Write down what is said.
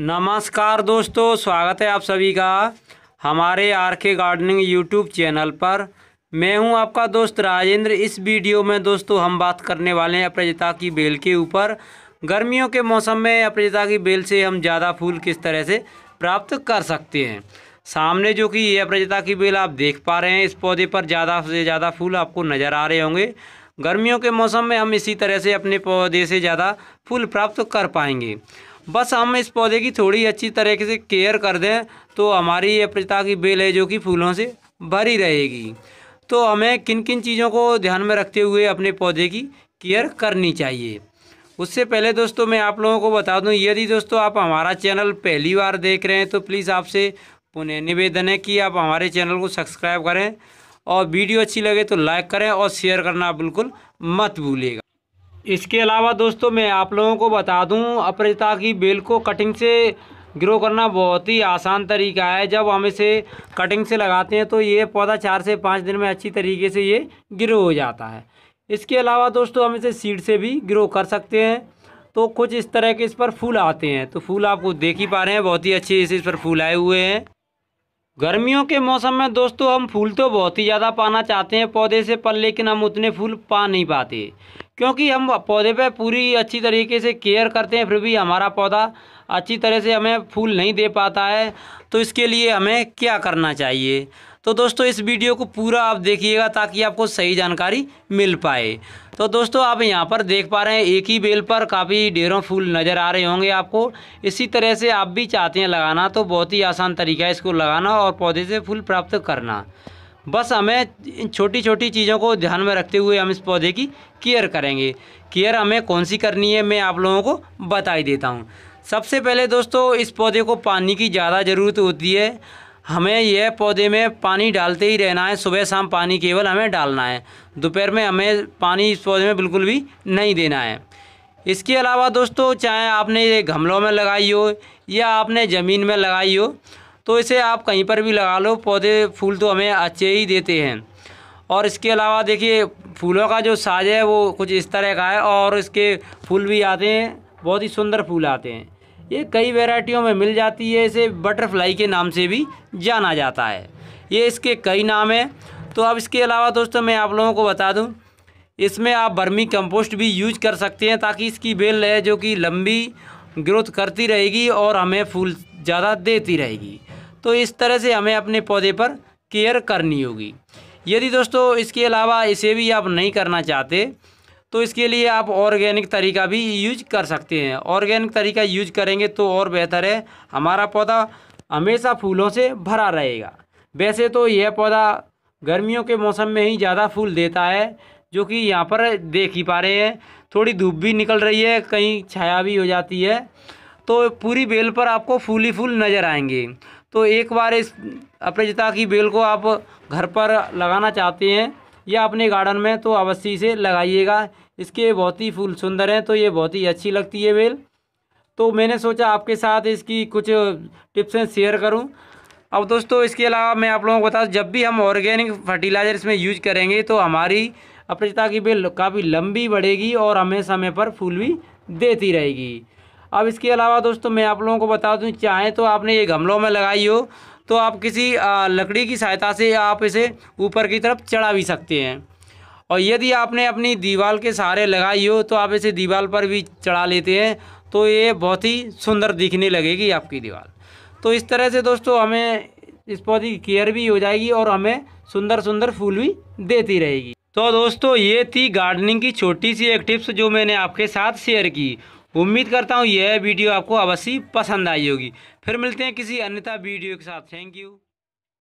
नमस्कार दोस्तों स्वागत है आप सभी का हमारे आर के गार्डनिंग यूट्यूब चैनल पर मैं हूं आपका दोस्त राजेंद्र इस वीडियो में दोस्तों हम बात करने वाले हैं अप्रजता की बेल के ऊपर गर्मियों के मौसम में अप्रजता की बेल से हम ज़्यादा फूल किस तरह से प्राप्त कर सकते हैं सामने जो कि ये अप्रजता की बेल आप देख पा रहे हैं इस पौधे पर ज़्यादा से ज़्यादा फूल आपको नज़र आ रहे होंगे गर्मियों के मौसम में हम इसी तरह से अपने पौधे से ज़्यादा फूल प्राप्त कर पाएंगे बस हम इस पौधे की थोड़ी अच्छी तरीके से केयर कर दें तो हमारी ये अप्रजता की बेल है जो कि फूलों से भरी रहेगी तो हमें किन किन चीज़ों को ध्यान में रखते हुए अपने पौधे की केयर करनी चाहिए उससे पहले दोस्तों मैं आप लोगों को बता दूं यदि दोस्तों आप हमारा चैनल पहली बार देख रहे हैं तो प्लीज़ आपसे पुनः निवेदन है कि आप हमारे चैनल को सब्सक्राइब करें और वीडियो अच्छी लगे तो लाइक करें और शेयर करना बिल्कुल मत भूलिएगा इसके अलावा दोस्तों मैं आप लोगों को बता दूं अपरिता की बेल को कटिंग से ग्रो करना बहुत ही आसान तरीका है जब हम इसे कटिंग से लगाते हैं तो ये पौधा चार से पाँच दिन में अच्छी तरीके से ये ग्रो हो जाता है इसके अलावा दोस्तों हम इसे सीड से भी ग्रो कर सकते हैं तो कुछ इस तरह के इस पर फूल आते हैं तो फूल आपको देख ही पा रहे हैं बहुत ही अच्छे से इस पर फूल आए हुए हैं गर्मियों के मौसम में दोस्तों हम फूल तो बहुत ही ज़्यादा पाना चाहते हैं पौधे से पर लेकिन हम उतने फूल पा नहीं पाते क्योंकि हम पौधे पे पूरी अच्छी तरीके से केयर करते हैं फिर भी हमारा पौधा अच्छी तरह से हमें फूल नहीं दे पाता है तो इसके लिए हमें क्या करना चाहिए तो दोस्तों इस वीडियो को पूरा आप देखिएगा ताकि आपको सही जानकारी मिल पाए तो दोस्तों आप यहाँ पर देख पा रहे हैं एक ही बेल पर काफ़ी ढेरों फूल नज़र आ रहे होंगे आपको इसी तरह से आप भी चाहते हैं लगाना तो बहुत ही आसान तरीका है इसको लगाना और पौधे से फूल प्राप्त करना बस हमें इन छोटी छोटी चीज़ों को ध्यान में रखते हुए हम इस पौधे की केयर करेंगे केयर हमें कौन सी करनी है मैं आप लोगों को बता ही देता हूँ सबसे पहले दोस्तों इस पौधे को पानी की ज़्यादा ज़रूरत होती है हमें यह पौधे में पानी डालते ही रहना है सुबह शाम पानी केवल हमें डालना है दोपहर में हमें पानी इस पौधे में बिल्कुल भी नहीं देना है इसके अलावा दोस्तों चाहे आपने ये गमलों में लगाई हो या आपने ज़मीन में लगाई हो तो इसे आप कहीं पर भी लगा लो पौधे फूल तो हमें अच्छे ही देते हैं और इसके अलावा देखिए फूलों का जो साज है वो कुछ इस तरह का है और इसके फूल भी आते हैं बहुत ही सुंदर फूल आते हैं ये कई वेराइटियों में मिल जाती है इसे बटरफ्लाई के नाम से भी जाना जाता है ये इसके कई नाम हैं तो अब इसके अलावा दोस्तों मैं आप लोगों को बता दूं इसमें आप बर्मी कंपोस्ट भी यूज कर सकते हैं ताकि इसकी बेल रहे जो कि लंबी ग्रोथ करती रहेगी और हमें फूल ज़्यादा देती रहेगी तो इस तरह से हमें अपने पौधे पर केयर करनी होगी यदि दोस्तों इसके अलावा इसे भी आप नहीं करना चाहते तो इसके लिए आप ऑर्गेनिक तरीका भी यूज कर सकते हैं ऑर्गेनिक तरीका यूज करेंगे तो और बेहतर है हमारा पौधा हमेशा फूलों से भरा रहेगा वैसे तो यह पौधा गर्मियों के मौसम में ही ज़्यादा फूल देता है जो कि यहाँ पर देख ही पा रहे हैं थोड़ी धूप भी निकल रही है कहीं छाया भी हो जाती है तो पूरी बेल पर आपको फूल ही फूल नज़र आएंगे तो एक बार इस अपरजिता की बेल को आप घर पर लगाना चाहते हैं या अपने गार्डन में तो अवश्य से लगाइएगा इसके बहुत ही फूल सुंदर हैं तो ये बहुत ही अच्छी लगती है बेल तो मैंने सोचा आपके साथ इसकी कुछ टिप्स हैं शेयर करूं अब दोस्तों इसके अलावा मैं आप लोगों को बता जब भी हम ऑर्गेनिक फर्टिलाइज़र इसमें यूज करेंगे तो हमारी अपरिचिता की बेल काफ़ी लंबी बढ़ेगी और हमें समय पर फूल भी देती रहेगी अब इसके अलावा दोस्तों मैं आप लोगों को बता दूं चाहे तो आपने ये गमलों में लगाई हो तो आप किसी लकड़ी की सहायता से आप इसे ऊपर की तरफ चढ़ा भी सकते हैं और यदि आपने अपनी दीवार के सहारे लगाई हो तो आप इसे दीवार पर भी चढ़ा लेते हैं तो ये बहुत ही सुंदर दिखने लगेगी आपकी दीवार तो इस तरह से दोस्तों हमें इस पौधे की केयर भी हो जाएगी और हमें सुंदर सुंदर फूल भी देती रहेगी तो दोस्तों ये थी गार्डनिंग की छोटी सी एक टिप्स जो मैंने आपके साथ शेयर की उम्मीद करता हूँ यह वीडियो आपको अवश्य पसंद आई होगी फिर मिलते हैं किसी अन्यथा वीडियो के साथ थैंक यू